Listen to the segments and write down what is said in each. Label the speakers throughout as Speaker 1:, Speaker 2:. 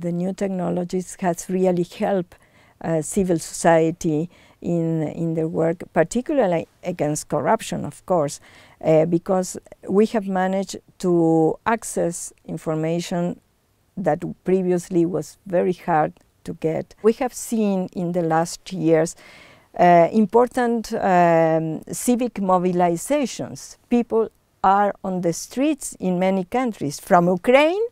Speaker 1: The new technologies has really helped uh, civil society in, in their work, particularly against corruption, of course, uh, because we have managed to access information that previously was very hard to get. We have seen in the last years uh, important um, civic mobilizations. People are on the streets in many countries, from Ukraine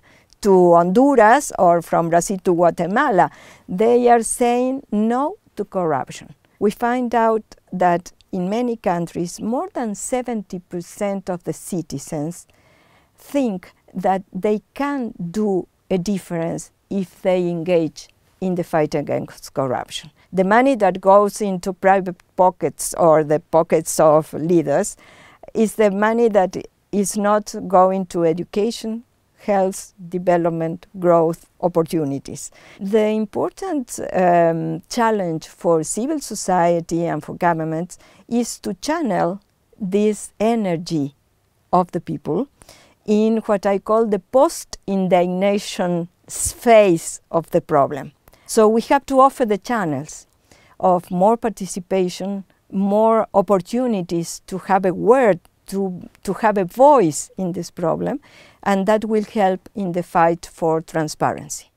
Speaker 1: to Honduras or from Brazil to Guatemala. They are saying no to corruption. We find out that in many countries, more than 70% of the citizens think that they can do a difference if they engage in the fight against corruption. The money that goes into private pockets or the pockets of leaders is the money that is not going to education, health, development, growth opportunities. The important um, challenge for civil society and for governments is to channel this energy of the people in what I call the post-indignation phase of the problem. So we have to offer the channels of more participation, more opportunities to have a word to, to have a voice in this problem, and that will help in the fight for transparency.